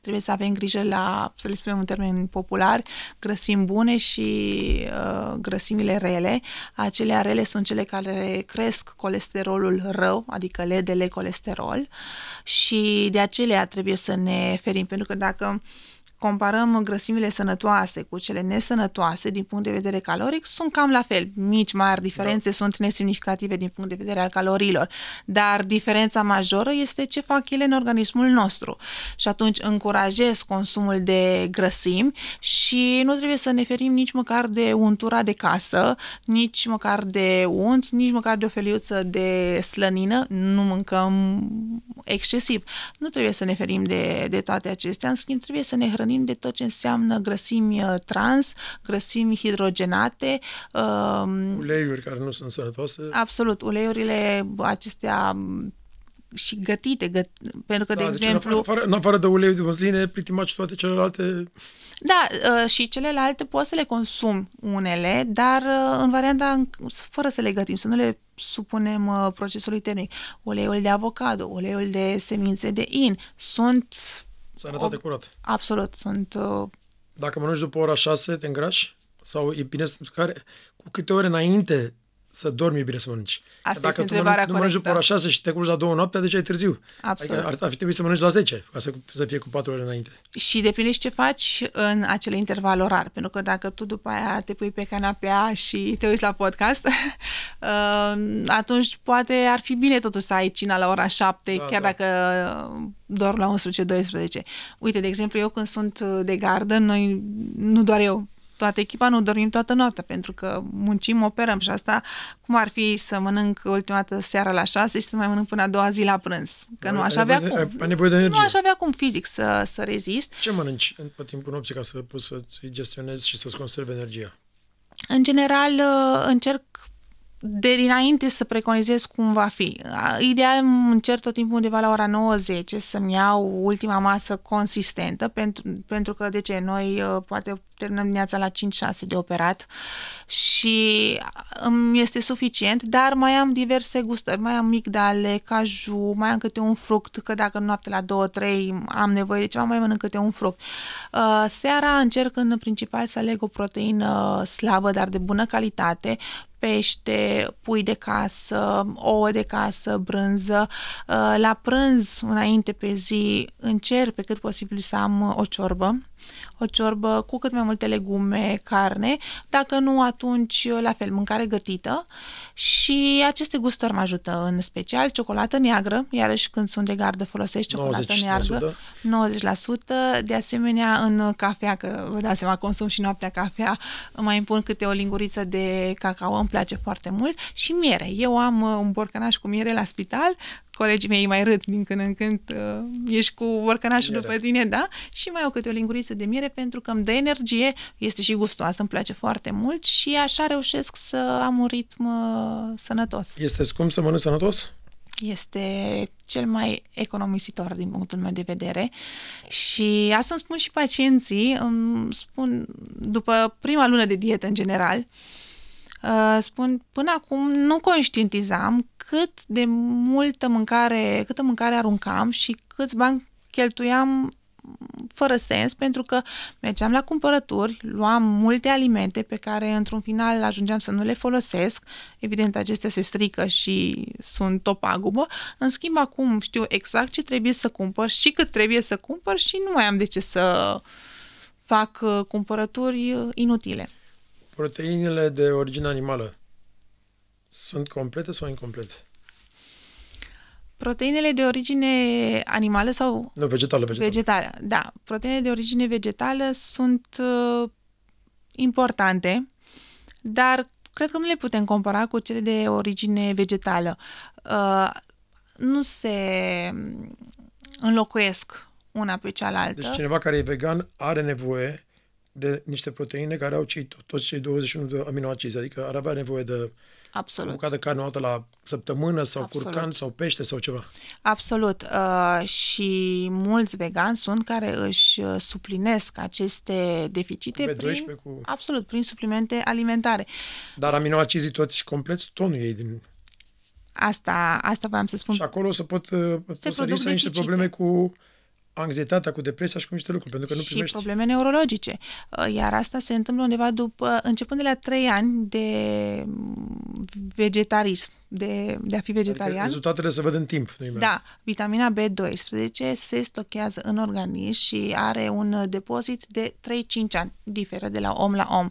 Trebuie să avem grijă la, să le spunem în termen popular, grăsimi bune și uh, grăsimile rele. Acelea rele sunt cele care cresc colesterolul rău, adică LDL colesterol și de acelea trebuie să ne ferim, pentru că dacă uh, comparăm grăsimile sănătoase cu cele nesănătoase din punct de vedere caloric, sunt cam la fel. Mici, mari diferențe da. sunt nesemnificative din punct de vedere al calorilor, dar diferența majoră este ce fac ele în organismul nostru. Și atunci încurajez consumul de grăsimi și nu trebuie să ne ferim nici măcar de untura de casă, nici măcar de unt, nici măcar de o feliuță de slănină, nu mâncăm excesiv. Nu trebuie să ne ferim de, de toate acestea, în schimb trebuie să ne hrănim îmbătrânim de tot ce înseamnă grăsimi uh, trans, grăsimi hidrogenate. Um, uleiuri care nu sunt sănătoase. Absolut, uleiurile acestea um, și gătite, găt... pentru că, da, de deci exemplu... În afară, de uleiul de măsline, și toate celelalte... Da, uh, și celelalte poți să le consumi unele, dar uh, în varianta fără să le gătim, să nu le supunem procesului termic. Uleiul de avocado, uleiul de semințe de in sunt Sănătate curat Absolut, sunt... Uh, Dacă mănânci după ora 6, te îngrași? Sau e bine care, cu câte ore înainte să dormi bine să mănânci. Asta dacă este tu întrebarea mănânci, corectă. mănânci după ora 6 și te culci la 2 noaptea, deci ai târziu. Absolut. Adică ar, ar fi trebuit să mănânci la 10, ca să, să fie cu 4 ore înainte. Și depinde ce faci în acele interval orar, pentru că dacă tu după aia te pui pe canapea și te uiți la podcast, *laughs* uh, atunci poate ar fi bine totuși să ai cina la ora 7, da, chiar da. dacă doar la 11-12. Uite, de exemplu, eu când sunt de gardă, noi, nu doar eu, toată echipa, nu dormim toată noaptea, pentru că muncim, operăm și asta, cum ar fi să mănânc ultima dată seara la 6 și să mai mănânc până a doua zi la prânz? Că nu aș avea cum. Ai nevoie de energie. Nu aș avea cum fizic să, să rezist. Ce mănânci pe timpul nopții ca să poți să-ți gestionezi și să-ți conservi energia? În general, ă, încerc de dinainte să preconizez cum va fi. Ideal încerc tot timpul undeva la ora 90 să-mi iau ultima masă consistentă, pentru, pentru că, de ce, noi ă, poate terminăm dimineața la 5-6 de operat și uh, îmi este suficient, dar mai am diverse gustări, mai am migdale, caju, mai am câte un fruct, că dacă noapte la 2-3 am nevoie de ceva, mai mănânc câte un fruct. Uh, seara încerc în principal să aleg o proteină slabă, dar de bună calitate, pește, pui de casă, ouă de casă, brânză. Uh, la prânz, înainte pe zi, încerc pe cât posibil să am o ciorbă o ciorbă cu cât mai multe legume, carne, dacă nu, atunci la fel, mâncare gătită și aceste gustări mă ajută în special, ciocolată neagră, iarăși când sunt de gardă folosesc ciocolată 90%. neagră, 90%, de asemenea în cafea, că vă dați seama, consum și noaptea cafea, mai împun câte o linguriță de cacao, îmi place foarte mult și miere. Eu am uh, un borcanaș cu miere la spital, colegii mei mai râd din când în când, uh, ești cu orcănașul după tine, da? Și mai au câte o linguriță de miere pentru că îmi dă energie, este și gustoasă, îmi place foarte mult și așa reușesc să am un ritm uh, sănătos. Este scump să mănânci sănătos? este cel mai economisitor din punctul meu de vedere și asta îmi spun și pacienții, îmi spun după prima lună de dietă în general, uh, spun până acum nu conștientizam cât de multă mâncare, câtă mâncare aruncam și câți bani cheltuiam fără sens pentru că mergeam la cumpărături, luam multe alimente pe care într-un final ajungeam să nu le folosesc. Evident, acestea se strică și sunt o pagubă. În schimb, acum știu exact ce trebuie să cumpăr și cât trebuie să cumpăr și nu mai am de ce să fac uh, cumpărături uh, inutile. Proteinele de origine animală sunt complete sau incomplete? Proteinele de origine animală sau... Nu, vegetală, vegetală. Vegetală, da. Proteinele de origine vegetală sunt uh, importante, dar cred că nu le putem compara cu cele de origine vegetală. Uh, nu se mm, înlocuiesc una pe cealaltă. Deci cineva care e vegan are nevoie de niște proteine care au cei, toți cei 21 de aminoacizi, adică ar avea nevoie de Absolut. O bucată carne o dată la săptămână sau Absolut. curcan sau pește sau ceva. Absolut. Uh, și mulți vegani sunt care își uh, suplinesc aceste deficite cu B12, prin, cu... Absolut, prin suplimente alimentare. Dar aminoacizii toți și compleți, tonul ei din Asta, asta v-am să spun. Și acolo o să pot, uh, se pot să niște probleme cu anxietatea, cu depresia și cu niște lucruri, pentru că nu și primești. probleme neurologice. Uh, iar asta se întâmplă undeva după, începând de la trei ani de mm, vegetarism de, de a fi vegetarian. Adică rezultatele se văd în timp. Nimeni. Da, vitamina B12 se stochează în organism și are un depozit de 3-5 ani, diferă de la om la om.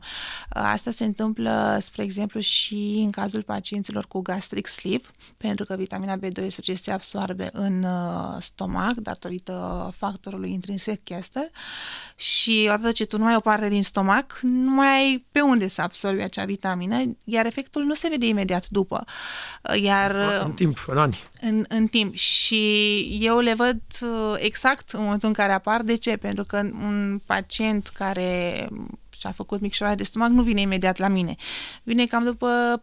Asta se întâmplă, spre exemplu, și în cazul pacienților cu gastric sleeve, pentru că vitamina B12 se absorbe în uh, stomac datorită factorului intrinsec chestel și odată ce tu nu ai o parte din stomac, nu mai ai pe unde să absorbi acea vitamină, iar efectul nu se vede imediat după. Uh, Uh, iar, uh, în timp, în ani. În, în timp. Și eu le văd uh, exact în momentul în care apar. De ce? Pentru că un pacient care și-a făcut micșorare de stomac, nu vine imediat la mine. Vine cam după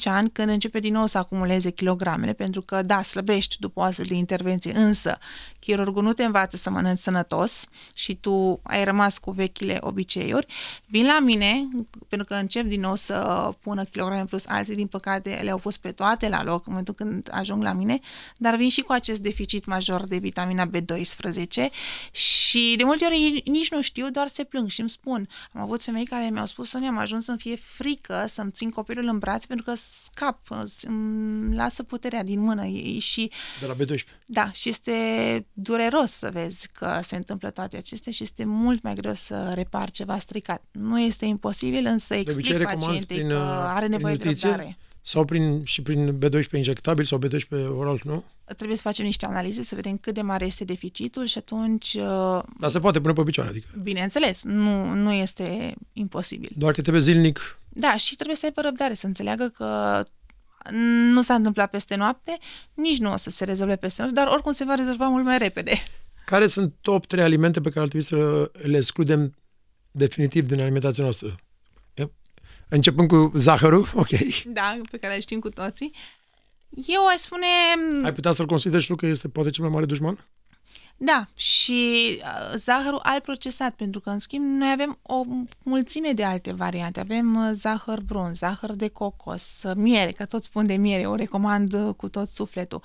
4-5 ani, când începe din nou să acumuleze kilogramele, pentru că, da, slăbești după o astfel de intervenție, însă chirurgul nu te învață să mănânci sănătos și tu ai rămas cu vechile obiceiuri. Vin la mine, pentru că încep din nou să pună kilograme în plus alții, din păcate le-au pus pe toate la loc în momentul când ajung la mine, dar vin și cu acest deficit major de vitamina B12 și de multe ori ei nici nu știu, doar se plâng și îmi spun, am am avut femei care mi-au spus, Sonia, am ajuns să-mi fie frică să-mi țin copilul în brațe pentru că scap, îmi lasă puterea din mână ei și... De la B12. Da, și este dureros să vezi că se întâmplă toate acestea și este mult mai greu să repar ceva stricat. Nu este imposibil, însă explic pacientei că uh, are nevoie de răbdare. Sau prin, și prin B12 injectabil sau B12 oral, nu? Trebuie să facem niște analize, să vedem cât de mare este deficitul și atunci... Uh, dar se poate pune pe picioare, adică... Bineînțeles, nu, nu este imposibil. Doar că trebuie zilnic... Da, și trebuie să aibă răbdare, să înțeleagă că nu s-a întâmplat peste noapte, nici nu o să se rezolve peste noapte, dar oricum se va rezolva mult mai repede. Care sunt top 3 alimente pe care ar trebui să le excludem definitiv din alimentația noastră? Începând cu zahărul, *laughs* ok. Da, pe care îl știm cu toții. Eu aș spune... Mm, Ai putea să-l consideri și tu că este poate cel mai mare dușman? Da, și uh, zahărul al procesat, pentru că, în schimb, noi avem o mulțime de alte variante. Avem uh, zahăr brun, zahăr de cocos, miere, că tot spun de miere, o recomand uh, cu tot sufletul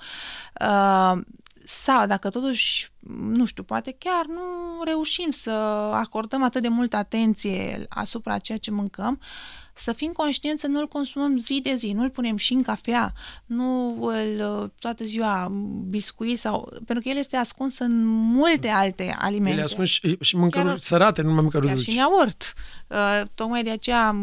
sau dacă totuși, nu știu, poate chiar nu reușim să acordăm atât de multă atenție asupra ceea ce mâncăm, să fim conștienți să nu îl consumăm zi de zi, nu îl punem și în cafea, nu îl toată ziua biscui sau... pentru că el este ascuns în multe alte alimente. El ascuns și, și mâncăruri chiar, sărate, nu mai mâncăruri chiar dulci. și în iaurt. Uh, tocmai de aceea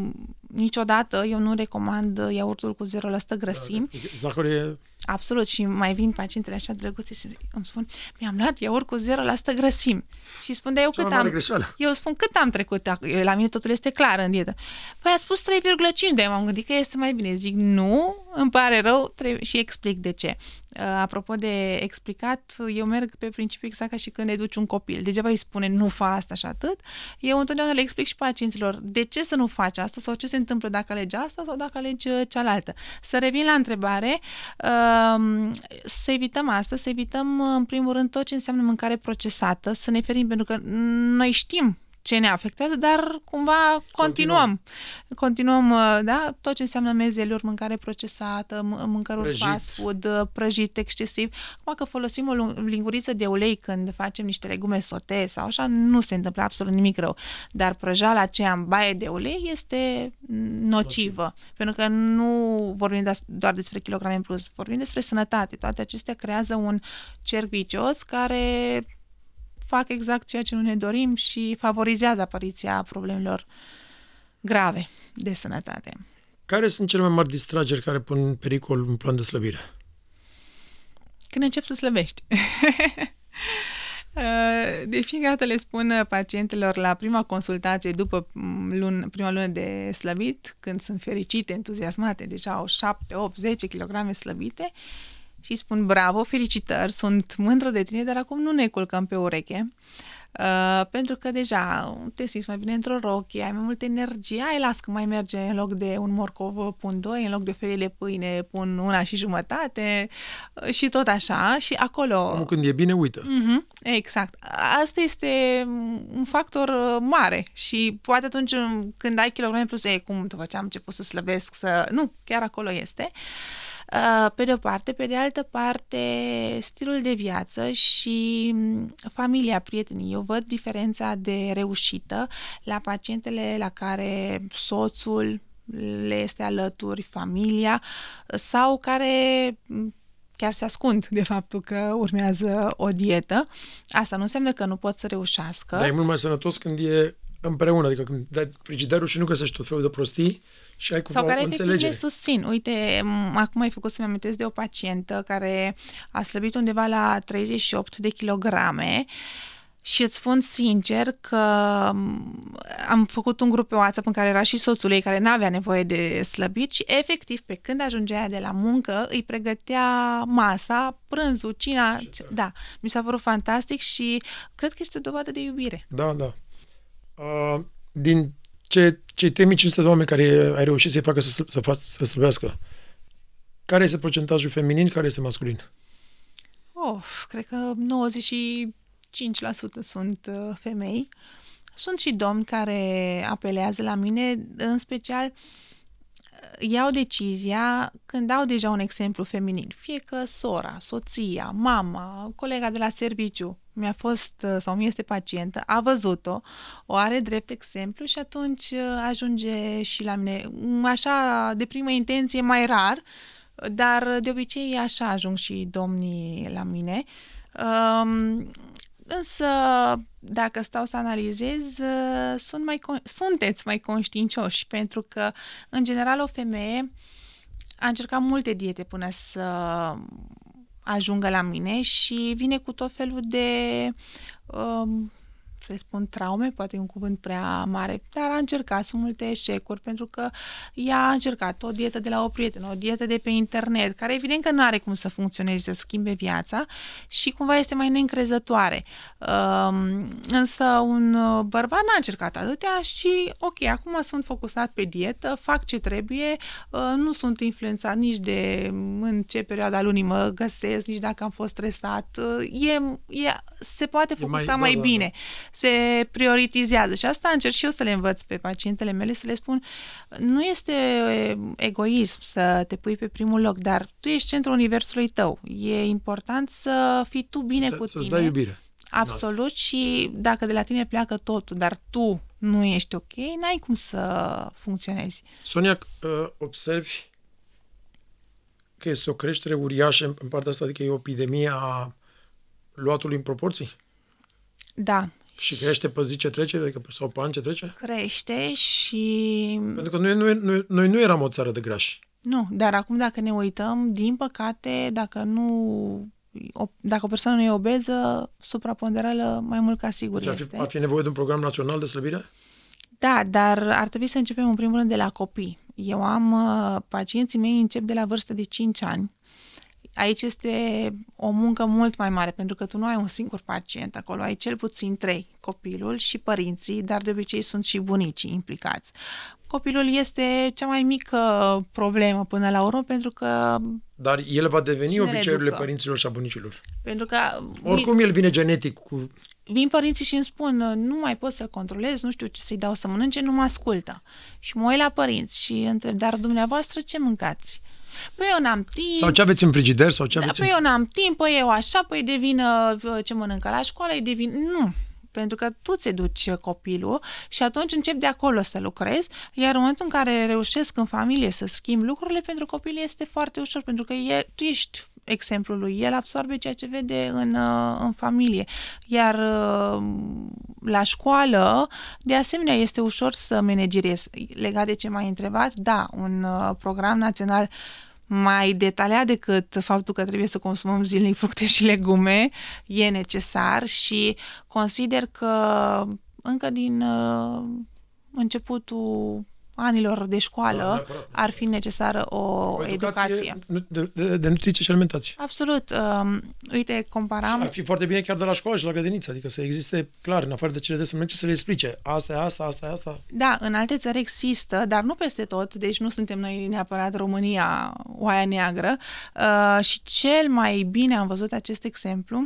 niciodată eu nu recomand uh, iaurtul cu 0% grăsimi. Da, Zahăr e Absolut, și mai vin pacientele așa drăguțe și îmi spun, mi-am luat iaurt cu 0% grăsim Și spun, dar eu cât am... Greșeală. Eu spun, cât am trecut? La mine totul este clar în dietă. Păi a spus 3,5, de m-am gândit că este mai bine. Zic, nu, îmi pare rău 3... și explic de ce. Uh, apropo de explicat, eu merg pe principiu exact ca și când educi un copil. Degeaba îi spune nu fa asta și atât. Eu întotdeauna le explic și pacienților de ce să nu faci asta sau ce se întâmplă dacă alegi asta sau dacă alegi uh, cealaltă. Să revin la întrebare, um, să evităm asta, să evităm uh, în primul rând tot ce înseamnă mâncare procesată, să ne ferim pentru că noi știm ce ne afectează, dar cumva continuăm. Continuăm, continuăm uh, da, tot ce înseamnă mezeluri, mâncare procesată, mâncăruri prăjit. fast food, uh, prăjit excesiv. Acum că folosim o linguriță de ulei când facem niște legume sote sau așa, nu se întâmplă absolut nimic rău. Dar prăjala aceea în baie de ulei este nocivă, Nociv. pentru că nu vorbim doar despre kilograme în plus, vorbim despre sănătate. Toate acestea creează un cerc vicios care fac exact ceea ce nu ne dorim și favorizează apariția problemelor grave de sănătate. Care sunt cele mai mari distrageri care pun în pericol un plan de slăbire? Când încep să slăbești. *laughs* Uh, de fiecare dată le spun pacientelor la prima consultație după mm, lun, prima lună de slăbit, când sunt fericite, entuziasmate, deja au 7, 8, 10 kg slăbite și spun bravo, felicitări, sunt mândră de tine, dar acum nu ne culcăm pe ureche. Uh, pentru că deja te simți mai bine într-o rochie, ai mai multă energie, ai las că mai merge în loc de un morcov pun doi, în loc de o felie de pâine pun una și jumătate uh, și tot așa și acolo... când e bine, uită. Uh-huh, exact. Asta este un factor uh, mare și poate atunci uh, când ai kilograme plus, e, cum te făceam, început să slăbesc, să... Nu, chiar acolo este. Uh, Uh, pe de o parte, pe de altă parte, stilul de viață și mm, familia, prietenii. Eu văd diferența de reușită la pacientele la care soțul le este alături, familia sau care mm, chiar se ascund de faptul că urmează o dietă. Asta nu înseamnă că nu pot să reușească. Dar e mult mai sănătos când e împreună, adică când dai frigiderul și nu găsești tot felul de prostii, și ai cumva Sau care o efectiv le susțin. Uite, acum ai făcut să-mi amintesc de o pacientă care a slăbit undeva la 38 de kilograme și îți spun sincer că am făcut un grup pe WhatsApp în care era și soțul ei care n-avea nevoie de slăbit și efectiv pe când ajungea de la muncă îi pregătea masa, prânzul, cina. Ce da, mi s-a părut fantastic și cred că este o dovadă de iubire. Da, da. Uh, din ce, cei 3500 de oameni care ai reușit să-i facă să, să, fac, să slăbească, care este procentajul feminin, care este masculin? Of, cred că 95% sunt uh, femei. Sunt și domni care apelează la mine, în special uh, iau decizia când au deja un exemplu feminin, fie că sora, soția, mama, colega de la serviciu mi-a fost uh, sau mi este pacientă, a văzut-o, o are drept exemplu și atunci uh, ajunge și la mine. Mm, așa, de primă intenție, mai rar, dar uh, de obicei așa ajung și domnii la mine. Um, Însă, dacă stau să analizez, ă, sunt mai sunteți mai conștiincioși, pentru că, în general, o femeie a încercat multe diete până să ajungă la mine și vine cu tot felul de uh, să spun traume, poate e un cuvânt prea mare, dar a încercat, sunt multe eșecuri, pentru că ea a încercat o dietă de la o prietenă, o dietă de pe internet, care evident că nu are cum să funcționeze, să schimbe viața și cumva este mai neîncrezătoare. Însă un uh, bărbat n-a încercat atâtea și ok, acum sunt focusat pe dietă, fac ce trebuie, uh, nu sunt influențat nici de în ce perioada lunii mă găsesc, nici dacă am fost stresat. Uh, e, e, se poate focusa e mai, mai da, da, bine. Da se prioritizează. Și asta încerc și eu să le învăț pe pacientele mele, să le spun, nu este egoism să te pui pe primul loc, dar tu ești centrul universului tău. E important să fii tu bine să, cu să-ți tine. Să-ți dai iubire. Absolut și dacă de la tine pleacă totul, dar tu nu ești ok, n-ai cum să funcționezi. Sonia, uh, observi că este o creștere uriașă în partea asta, adică e o epidemie a luatului în proporții? Da, și crește pe zi ce trece, adică, sau pe an ce trece? Crește și... Pentru că noi, noi, noi, noi nu eram o țară de grași. Nu, dar acum dacă ne uităm, din păcate, dacă nu o, dacă o persoană nu e obeză, supraponderală mai mult ca sigur deci ar fi, este. Ar fi nevoie de un program național de slăbire? Da, dar ar trebui să începem în primul rând de la copii. Eu am uh, pacienții mei încep de la vârstă de 5 ani aici este o muncă mult mai mare, pentru că tu nu ai un singur pacient acolo, ai cel puțin trei, copilul și părinții, dar de obicei sunt și bunicii implicați. Copilul este cea mai mică problemă până la urmă, pentru că... Dar el va deveni obiceiurile reducă. părinților și a bunicilor. Pentru că... Oricum el vine genetic cu vin părinții și îmi spun, nu mai pot să-l controlez, nu știu ce să-i dau să mănânce, nu mă ascultă. Și mă uit la părinți și întreb, dar dumneavoastră ce mâncați? Păi eu n-am timp. Sau ce aveți în frigider? Sau ce da, aveți da, în... păi eu n-am timp, păi eu așa, păi devin uh, ce mănâncă la școală, îi devin... Nu, pentru că tu ți duci copilul și atunci încep de acolo să lucrezi, iar în momentul în care reușesc în familie să schimb lucrurile, pentru copil este foarte ușor, pentru că e, tu ești exemplul lui, el absorbe ceea ce vede în, uh, în familie. Iar uh, la școală, de asemenea, este ușor să manageriezi. Legat de ce m-ai întrebat, da, un uh, program național mai detaliat decât faptul că trebuie să consumăm zilnic fructe și legume, e necesar și consider că încă din începutul anilor de școală da, ar fi necesară o, o educație. educație. De, de, de nutriție și alimentație. Absolut. Uh, uite, comparam... Și ar fi foarte bine chiar de la școală și la grădiniță, adică să existe clar, în afară de cele de merge, să le explice. Asta e asta, asta e asta. Da, în alte țări există, dar nu peste tot, deci nu suntem noi neapărat România, oaia neagră. Uh, și cel mai bine am văzut acest exemplu,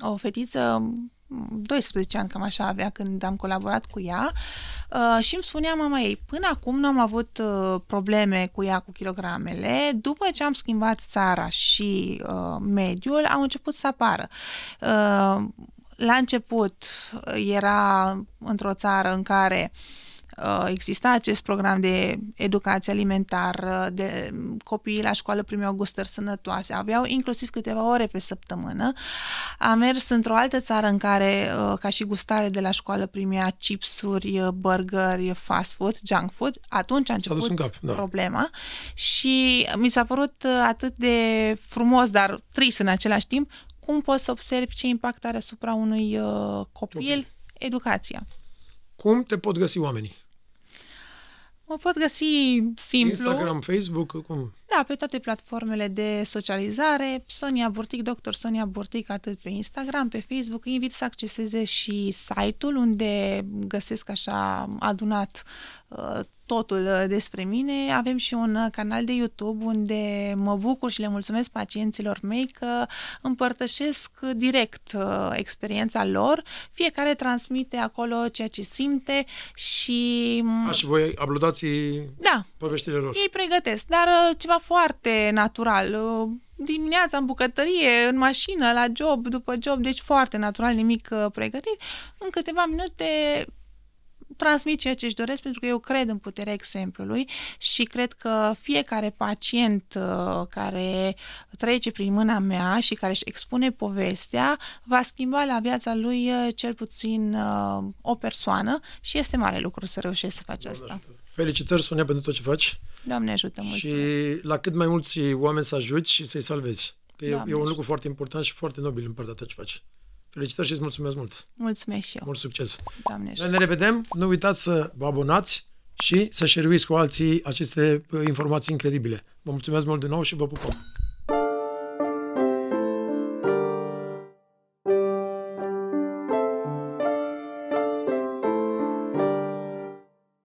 o fetiță 12 ani, cam așa avea când am colaborat cu ea uh, și îmi spunea mama ei, până acum nu am avut uh, probleme cu ea cu kilogramele, după ce am schimbat țara și uh, mediul, au început să apară. Uh, la început era într-o țară în care uh, Uh, exista acest program de educație alimentară, de mm, copiii la școală primeau gustări sănătoase, aveau inclusiv câteva ore pe săptămână. Am mers într-o altă țară în care, uh, ca și gustare de la școală, primea chipsuri, uh, burgeri, fast food, junk food. Atunci a început în cap, da. problema și mi s-a părut atât de frumos, dar trist în același timp, cum poți să observi ce impact are asupra unui copil, copil educația. Cum te pot găsi oamenii? Mă pot găsi simplu. Instagram, Facebook, cum? Da, pe toate platformele de socializare. Sonia Burtic, doctor Sonia Burtic, atât pe Instagram, pe Facebook. invit să acceseze și site-ul unde găsesc așa adunat uh, totul uh, despre mine, avem și un uh, canal de YouTube unde mă bucur și le mulțumesc pacienților mei că împărtășesc direct uh, experiența lor. Fiecare transmite acolo ceea ce simte și... Mm, A, ah, și voi uploadați da. poveștile lor. Ei pregătesc, dar ceva foarte natural dimineața în bucătărie, în mașină, la job, după job, deci foarte natural, nimic pregătit. În câteva minute transmit ceea ce își doresc, pentru că eu cred în puterea exemplului și cred că fiecare pacient uh, care trece prin mâna mea și care își expune povestea va schimba la viața lui uh, cel puțin uh, o persoană și este mare lucru să reușești să faci asta. Felicitări, Sonia, pentru tot ce faci. Doamne ajută, mulțumesc. Și la cât mai mulți oameni să ajuți și să-i salvezi. Că e, e un lucru foarte important și foarte nobil în partea ta ce faci. Felicitări și îți mulțumesc mult! Mulțumesc și eu! Mult succes! Doamne ne revedem, nu uitați să vă abonați și să șeruiți cu alții aceste uh, informații incredibile. Vă mulțumesc mult din nou și vă pupăm!